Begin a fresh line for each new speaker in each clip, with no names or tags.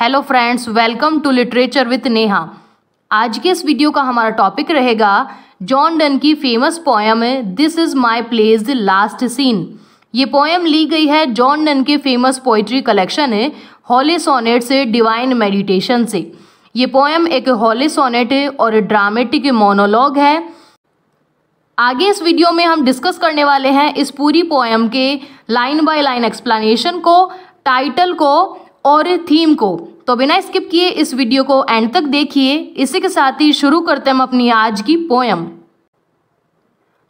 hello friends welcome to literature with Neha आज के इस वीडियो का हमारा टॉपिक रहेगा जॉन डन की famous poem this is my place the last scene ये पोयम ली गई है जॉन डन के फेमस पोइट्री कलेक्शन है हॉले सोनेट से डिवाइन मेडिटेशन से ये पोयम एक हॉले सोनेट है और ड्रामेटिक मोनोलॉग है आगे इस वीडियो में हम डिस्कस करने वाले हैं इस पूरी पोएम के लाइन बाय लाइन एक्सप्लेनेशन को टाइटल को और थीम को तो बिना स्किप किए इस वीडियो को एंड तक देखिए इसी के साथ ही शुरू करते हम अपनी आज की पोएम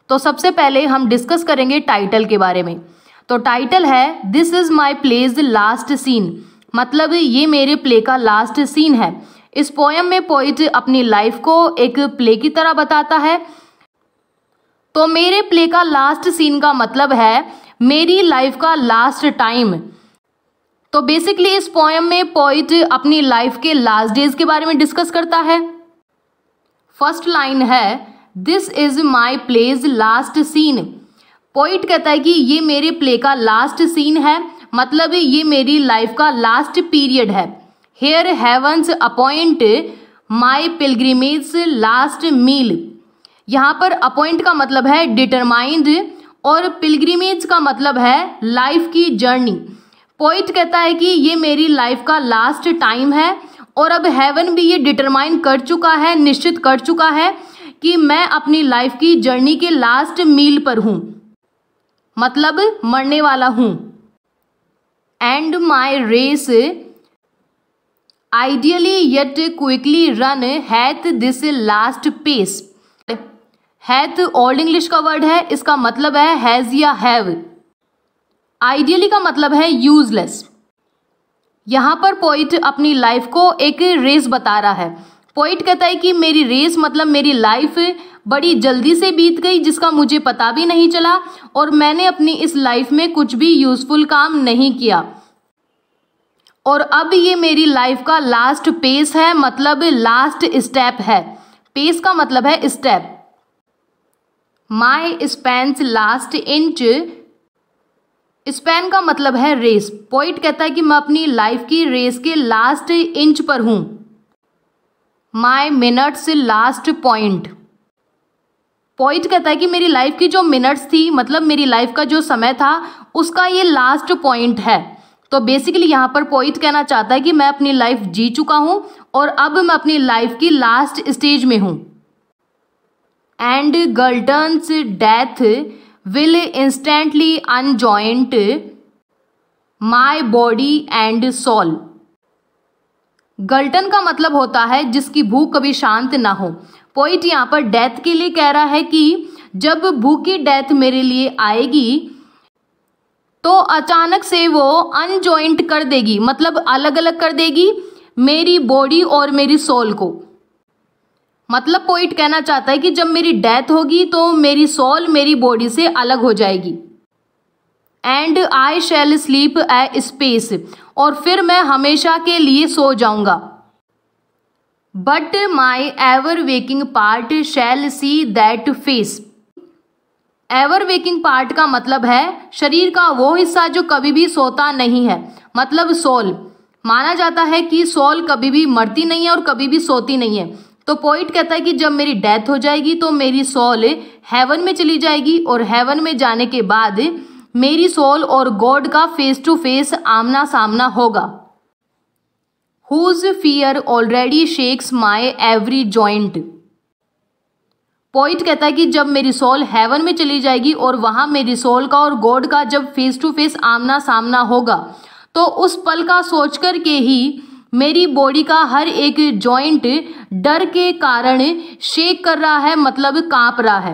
तो सबसे पहले हम डिस्कस करेंगे टाइटल के बारे में तो टाइटल है this is my play's last scene मतलब ये मेरे प्ले का लास्ट सीन है इस पोएम में पोइट अपनी लाइफ को एक प्ले की तरह बताता है तो मेरे प्ले का लास्ट सीन का मतलब है मेरी लाइफ का लास्ट टाइम तो बेसिकली इस पोएम में पोइट अपनी लाइफ के लास्ट डेज के बारे में डिस्कस करता है फर्स्ट लाइन है this is my play's last scene poet कहता है कि ये मेरे प्ले का लास्ट सीन है मतलब ये मेरी लाइफ का लास्ट पीरियड है here heavens appoint my pilgrimage last mile यहाँ पर अपॉइंट का मतलब है डिटरमाइंड और पिलग्रीमेज का मतलब है लाइफ की जर्नी पॉइंट कहता है कि ये मेरी लाइफ का लास्ट टाइम है और अब हेवन भी ये डिटरमाइन कर चुका है निश्चित कर चुका है कि मैं अपनी लाइफ की जर्नी के लास्ट मील पर हूँ मतलब मरने वाला हूँ and my race ideally yet quickly run hath this last pace hath old English का वर्ड है इसका मतलब है हैज़ या हैव आइडियली का मतलब है यूजलेस यहाँ पर पोइट अपनी लाइफ को एक रेस बता रहा है पोइट कहता है कि मेरी रेस मतलब मेरी लाइफ बड़ी जल्दी से बीत गई जिसका मुझे पता भी नहीं चला और मैंने अपनी इस लाइफ में कुछ भी यूज़फुल काम नहीं किया और अब ये मेरी लाइफ का लास्ट पेस है मतलब लास्ट स्टेप है पेस का मतलब है step my span's last inch span का मतलब है रेस पॉइंट कहता है कि मैं अपनी लाइफ की रेस के लास्ट इंच पर हूँ my minute's last point point कहता है कि मेरी लाइफ की जो मिनट्स थी मतलब मेरी लाइफ का जो समय था उसका ये लास्ट पॉइंट है तो बेसिकली यहाँ पर पॉइंट कहना चाहता है कि मैं अपनी लाइफ जी चुका हूँ और अब मैं अपनी लाइफ की लास्ट स्टेज में हूँ and gluttonous death will instantly unjoint my body and soul glutton का मतलब होता है जिसकी भूख कभी शांत ना हो पोइट यहाँ पर डेथ के लिए कह रहा है कि जब की डेथ मेरे लिए आएगी तो अचानक से वो अनजॉइंट कर देगी मतलब अलग अलग कर देगी मेरी बॉडी और मेरी सोल को मतलब पोइट कहना चाहता है कि जब मेरी डेथ होगी तो मेरी सोल मेरी बॉडी से अलग हो जाएगी and I shall sleep a space और फिर मैं हमेशा के लिए सो जाऊंगा but my ever waking part shall see that face ever waking part का मतलब है शरीर का वो हिस्सा जो कभी भी सोता नहीं है मतलब सोल माना जाता है कि सोल कभी भी मरती नहीं है और कभी भी सोती नहीं है तो पोइट कहता है कि जब मेरी डेथ हो जाएगी तो मेरी सोल हेवन में चली जाएगी और हेवन में जाने के बाद मेरी सोल और गॉड का फेस टू फेस आमना सामना होगा whose fear already shakes my every joint point कहता है कि जब मेरी सोल हेवन में चली जाएगी और वहां मेरी सोल का और गॉड का जब फेस टू फेस आमना सामना होगा तो उस पल का सोचकर के ही मेरी बॉडी का हर एक जॉइंट डर के कारण शेक कर रहा है मतलब कांप रहा है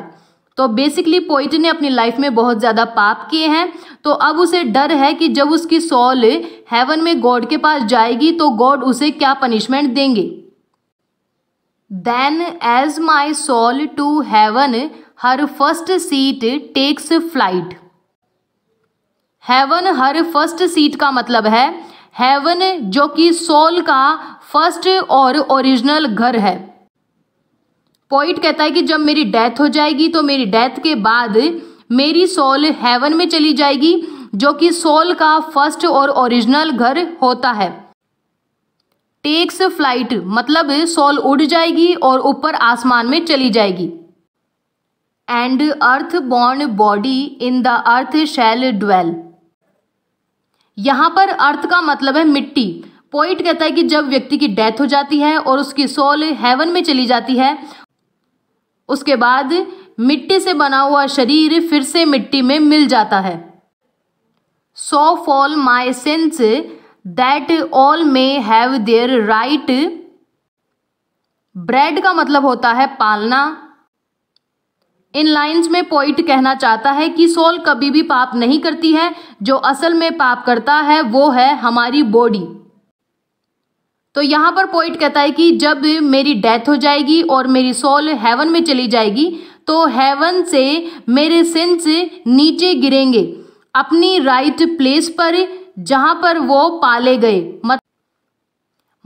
तो बेसिकली पोइट ने अपनी लाइफ में बहुत ज़्यादा पाप किए हैं तो अब उसे डर है कि जब उसकी सॉल हेवन में गॉड के पास जाएगी तो गॉड उसे क्या पनिशमेंट देंगे then as my soul to heaven her first seat takes flight heaven her first seat का मतलब है हेवन जो कि सोल का फर्स्ट और ओरिजिनल घर है पॉइंट कहता है कि जब मेरी डेथ हो जाएगी तो मेरी डेथ के बाद मेरी सोल हेवन में चली जाएगी जो कि सोल का फर्स्ट और ओरिजिनल घर होता है टेक्स फ्लाइट मतलब सोल उड़ जाएगी और ऊपर आसमान में चली जाएगी and earth born body in the earth shall dwell यहां पर अर्थ का मतलब है मिट्टी पोइट कहता है कि जब व्यक्ति की डेथ हो जाती है और उसकी सोल हेवन में चली जाती है उसके बाद मिट्टी से बना हुआ शरीर फिर से मिट्टी में मिल जाता है so fall my sins that all may have their right bred का मतलब होता है पालना इन लाइंस में पॉइंट कहना चाहता है कि सोल कभी भी पाप नहीं करती है जो असल में पाप करता है वो है हमारी बॉडी तो यहां पर पॉइंट कहता है कि जब मेरी डेथ हो जाएगी और मेरी सोल हेवन में चली जाएगी तो हेवन से मेरे सिंस नीचे गिरेंगे अपनी राइट प्लेस पर जहां पर वो पाले गए मत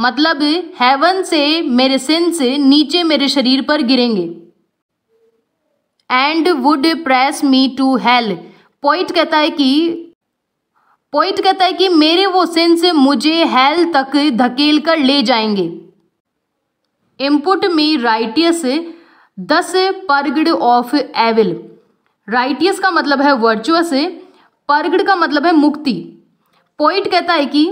मतलब हेवन से मेरे सिंस नीचे मेरे शरीर पर गिरेंगे and would press me to hell poet कहता है कि पोइट कहता है कि मेरे वो सेंस मुझे हेल तक धकेल कर ले जाएंगे इम्पुट मी राइटियस दस परगड ऑफ एविल राइटियस का मतलब है वर्चुअस परगड का मतलब है मुक्ति पोइट कहता है कि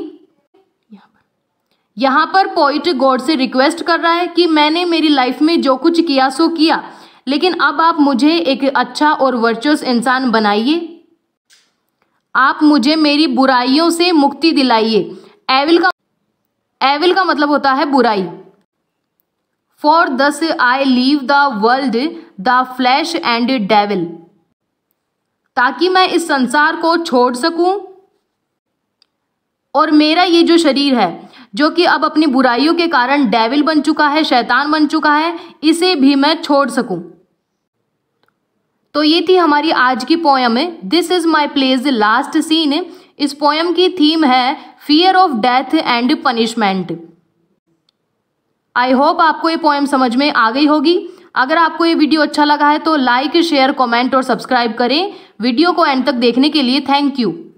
यहां पर पोइट गॉड से रिक्वेस्ट कर रहा है कि मैंने मेरी लाइफ में जो कुछ किया सो किया लेकिन अब आप मुझे एक अच्छा और वर्चुअस इंसान बनाइए आप मुझे मेरी बुराइयों से मुक्ति दिलाइए एविल का एविल का मतलब होता है बुराई for thus I leave the world the flesh and devil ताकि मैं इस संसार को छोड़ सकूं और मेरा ये जो शरीर है जो कि अब अपनी बुराइयों के कारण डेविल बन चुका है शैतान बन चुका है इसे भी मैं छोड़ सकूं तो ये थी हमारी आज की पोयम है this is my place last scene इस पोयम की थीम है fear of death and punishment I hope आपको ये पोएम समझ में आ गई होगी अगर आपको ये वीडियो अच्छा लगा है तो लाइक शेयर कमेंट और सब्सक्राइब करें वीडियो को एंड तक देखने के लिए थैंक यू